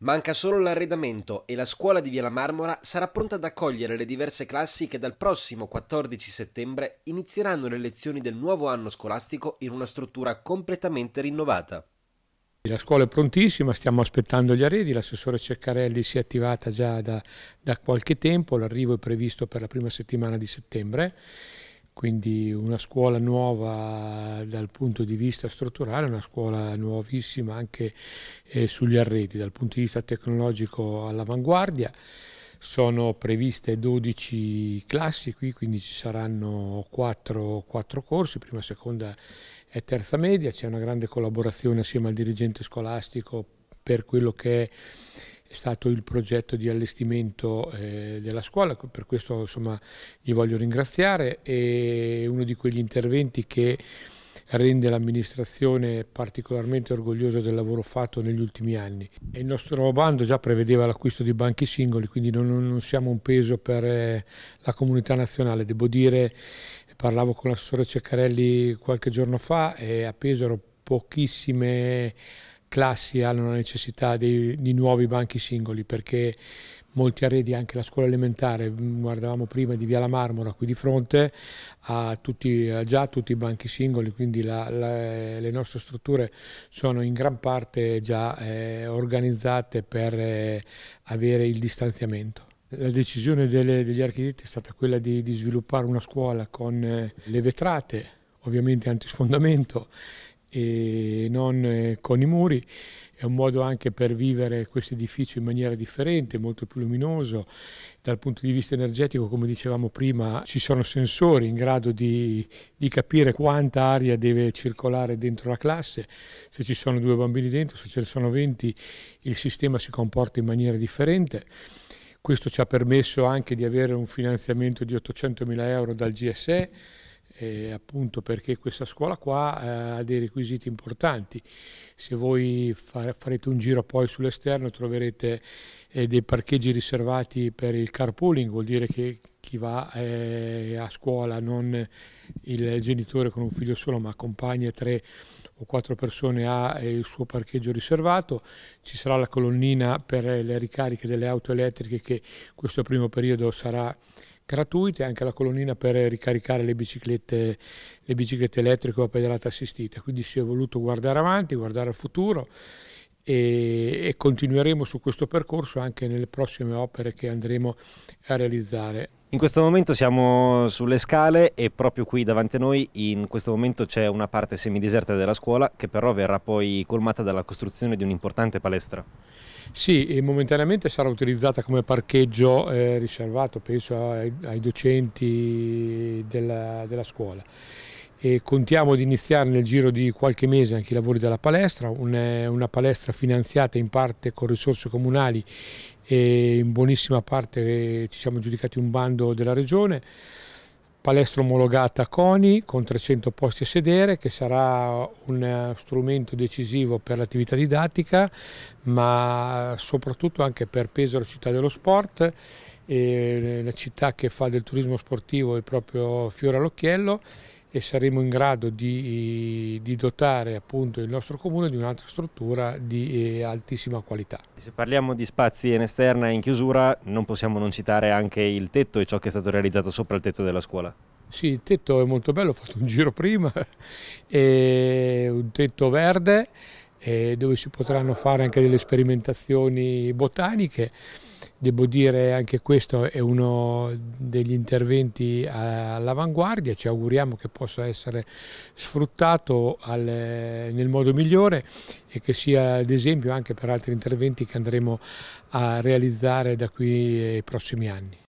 Manca solo l'arredamento e la scuola di Via la Marmora sarà pronta ad accogliere le diverse classi che dal prossimo 14 settembre inizieranno le lezioni del nuovo anno scolastico in una struttura completamente rinnovata. La scuola è prontissima, stiamo aspettando gli arredi, l'assessore Ceccarelli si è attivata già da, da qualche tempo, l'arrivo è previsto per la prima settimana di settembre quindi una scuola nuova dal punto di vista strutturale, una scuola nuovissima anche eh, sugli arredi, dal punto di vista tecnologico all'avanguardia. Sono previste 12 classi qui, quindi ci saranno 4, 4 corsi, prima, seconda e terza media. C'è una grande collaborazione assieme al dirigente scolastico per quello che è stato il progetto di allestimento eh, della scuola, per questo insomma, gli voglio ringraziare, è uno di quegli interventi che rende l'amministrazione particolarmente orgogliosa del lavoro fatto negli ultimi anni. il nostro bando già prevedeva l'acquisto di banchi singoli, quindi non, non siamo un peso per eh, la comunità nazionale. Devo dire, parlavo con l'assessore Ceccarelli qualche giorno fa e a Pesaro pochissime classi hanno la necessità di, di nuovi banchi singoli perché molti arredi, anche la scuola elementare, mm, guardavamo prima di Via la Marmora qui di fronte, ha, tutti, ha già tutti i banchi singoli, quindi la, la, le nostre strutture sono in gran parte già eh, organizzate per eh, avere il distanziamento. La decisione delle, degli architetti è stata quella di, di sviluppare una scuola con eh, le vetrate, ovviamente antisfondamento, e non eh, con i muri. È un modo anche per vivere questo edificio in maniera differente, molto più luminoso. Dal punto di vista energetico, come dicevamo prima, ci sono sensori in grado di, di capire quanta aria deve circolare dentro la classe. Se ci sono due bambini dentro, se ce ne sono 20, il sistema si comporta in maniera differente. Questo ci ha permesso anche di avere un finanziamento di 800.000 euro dal GSE eh, appunto perché questa scuola qua eh, ha dei requisiti importanti. Se voi fa, farete un giro poi sull'esterno troverete eh, dei parcheggi riservati per il carpooling, vuol dire che chi va eh, a scuola, non il genitore con un figlio solo, ma accompagna tre o quattro persone ha eh, il suo parcheggio riservato, ci sarà la colonnina per le ricariche delle auto elettriche che questo primo periodo sarà gratuite, anche la colonnina per ricaricare le biciclette, le biciclette elettriche o a pedalata assistita. Quindi si è voluto guardare avanti, guardare al futuro e, e continueremo su questo percorso anche nelle prossime opere che andremo a realizzare. In questo momento siamo sulle scale e proprio qui davanti a noi in questo momento c'è una parte semideserta della scuola che però verrà poi colmata dalla costruzione di un'importante palestra. Sì, e momentaneamente sarà utilizzata come parcheggio eh, riservato, penso ai, ai docenti della, della scuola e contiamo di iniziare nel giro di qualche mese anche i lavori della palestra, eh, una palestra finanziata in parte con risorse comunali e in buonissima parte eh, ci siamo giudicati un bando della regione, palestra omologata a CONI con 300 posti a sedere che sarà un eh, strumento decisivo per l'attività didattica ma soprattutto anche per Pesaro Città dello Sport la città che fa del turismo sportivo il proprio fiore all'occhiello e saremo in grado di, di dotare il nostro comune di un'altra struttura di eh, altissima qualità. Se parliamo di spazi in esterna e in chiusura non possiamo non citare anche il tetto e ciò che è stato realizzato sopra il tetto della scuola. Sì, il tetto è molto bello, ho fatto un giro prima, è un tetto verde eh, dove si potranno fare anche delle sperimentazioni botaniche Devo dire anche questo è uno degli interventi all'avanguardia, ci auguriamo che possa essere sfruttato al, nel modo migliore e che sia ad esempio anche per altri interventi che andremo a realizzare da qui ai eh, prossimi anni.